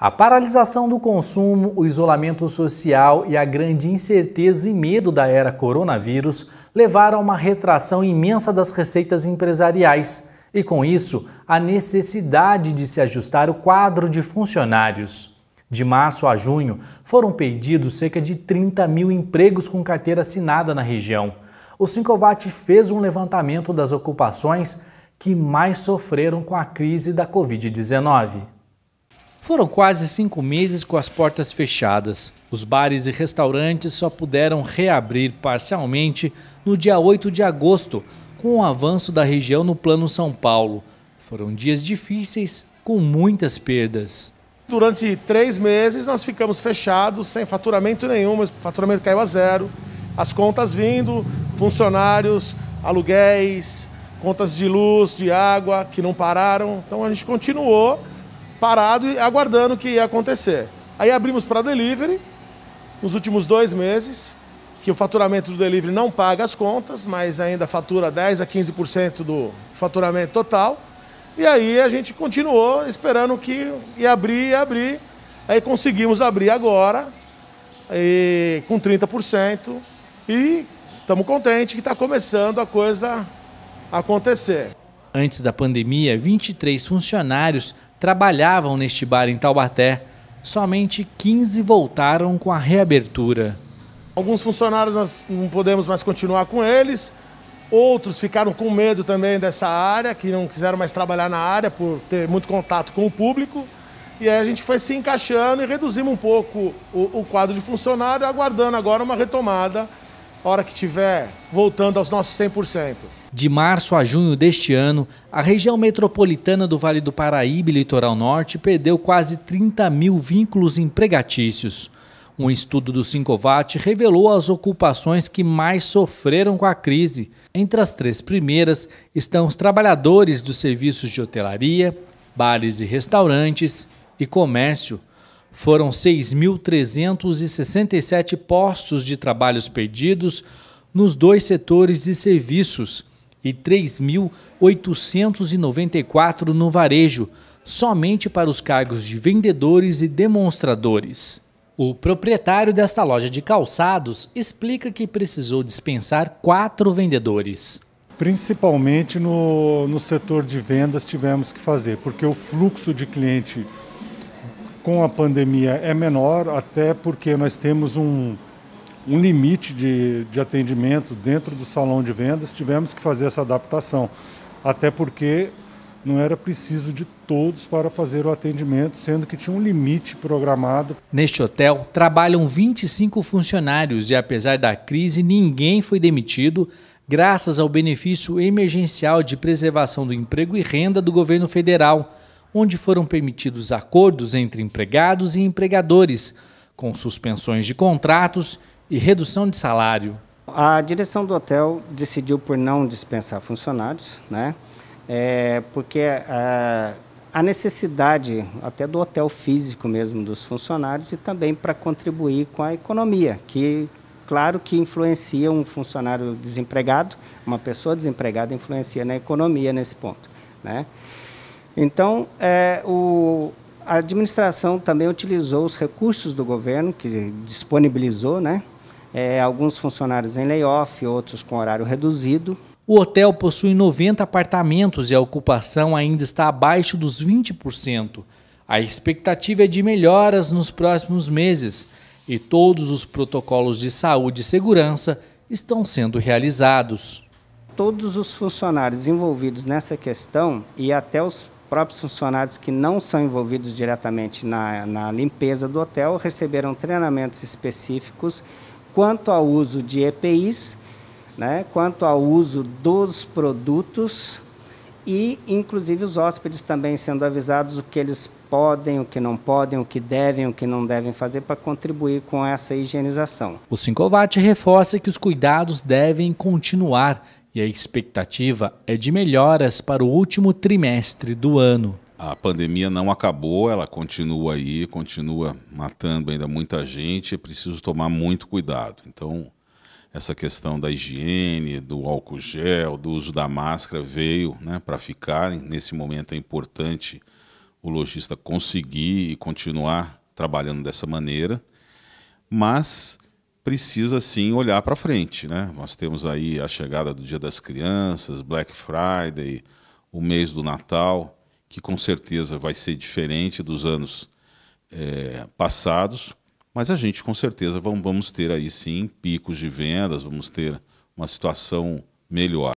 A paralisação do consumo, o isolamento social e a grande incerteza e medo da era coronavírus levaram a uma retração imensa das receitas empresariais e, com isso, a necessidade de se ajustar o quadro de funcionários. De março a junho, foram perdidos cerca de 30 mil empregos com carteira assinada na região. O Sincovat fez um levantamento das ocupações que mais sofreram com a crise da Covid-19. Foram quase cinco meses com as portas fechadas. Os bares e restaurantes só puderam reabrir parcialmente no dia 8 de agosto, com o avanço da região no Plano São Paulo. Foram dias difíceis, com muitas perdas. Durante três meses nós ficamos fechados, sem faturamento nenhum, o faturamento caiu a zero. As contas vindo, funcionários, aluguéis, contas de luz, de água, que não pararam. Então a gente continuou parado e aguardando o que ia acontecer. Aí abrimos para delivery, nos últimos dois meses, que o faturamento do delivery não paga as contas, mas ainda fatura 10% a 15% do faturamento total. E aí a gente continuou esperando que ia abrir, ia abrir. Aí conseguimos abrir agora, e, com 30%, e estamos contentes que está começando a coisa a acontecer. Antes da pandemia, 23 funcionários trabalhavam neste bar em Taubaté. Somente 15 voltaram com a reabertura. Alguns funcionários nós não podemos mais continuar com eles. Outros ficaram com medo também dessa área, que não quiseram mais trabalhar na área por ter muito contato com o público. E aí a gente foi se encaixando e reduzimos um pouco o, o quadro de funcionário, aguardando agora uma retomada hora que tiver voltando aos nossos 100%. De março a junho deste ano, a região metropolitana do Vale do Paraíba e Litoral Norte perdeu quase 30 mil vínculos empregatícios. Um estudo do Sinovat revelou as ocupações que mais sofreram com a crise. Entre as três primeiras estão os trabalhadores dos serviços de hotelaria, bares e restaurantes e comércio, foram 6.367 postos de trabalhos perdidos nos dois setores de serviços e 3.894 no varejo, somente para os cargos de vendedores e demonstradores. O proprietário desta loja de calçados explica que precisou dispensar quatro vendedores. Principalmente no, no setor de vendas tivemos que fazer, porque o fluxo de cliente com a pandemia é menor, até porque nós temos um, um limite de, de atendimento dentro do salão de vendas, tivemos que fazer essa adaptação. Até porque não era preciso de todos para fazer o atendimento, sendo que tinha um limite programado. Neste hotel trabalham 25 funcionários e, apesar da crise, ninguém foi demitido, graças ao benefício emergencial de preservação do emprego e renda do governo federal onde foram permitidos acordos entre empregados e empregadores, com suspensões de contratos e redução de salário. A direção do hotel decidiu por não dispensar funcionários, né? É, porque a, é, a necessidade até do hotel físico mesmo dos funcionários e também para contribuir com a economia, que claro que influencia um funcionário desempregado, uma pessoa desempregada influencia na economia nesse ponto, né? Então, é, o, a administração também utilizou os recursos do governo, que disponibilizou, né? É, alguns funcionários em layoff, outros com horário reduzido. O hotel possui 90 apartamentos e a ocupação ainda está abaixo dos 20%. A expectativa é de melhoras nos próximos meses e todos os protocolos de saúde e segurança estão sendo realizados. Todos os funcionários envolvidos nessa questão e até os próprios funcionários que não são envolvidos diretamente na, na limpeza do hotel receberam treinamentos específicos quanto ao uso de EPIs, né, quanto ao uso dos produtos e, inclusive, os hóspedes também sendo avisados o que eles podem, o que não podem, o que devem, o que não devem fazer para contribuir com essa higienização. O Sincovat reforça que os cuidados devem continuar e a expectativa é de melhoras para o último trimestre do ano. A pandemia não acabou, ela continua aí, continua matando ainda muita gente, é preciso tomar muito cuidado. Então, essa questão da higiene, do álcool gel, do uso da máscara veio né, para ficar. Nesse momento é importante o lojista conseguir e continuar trabalhando dessa maneira, mas precisa sim olhar para frente. Né? Nós temos aí a chegada do Dia das Crianças, Black Friday, o mês do Natal, que com certeza vai ser diferente dos anos é, passados, mas a gente com certeza vamos ter aí sim picos de vendas, vamos ter uma situação melhor.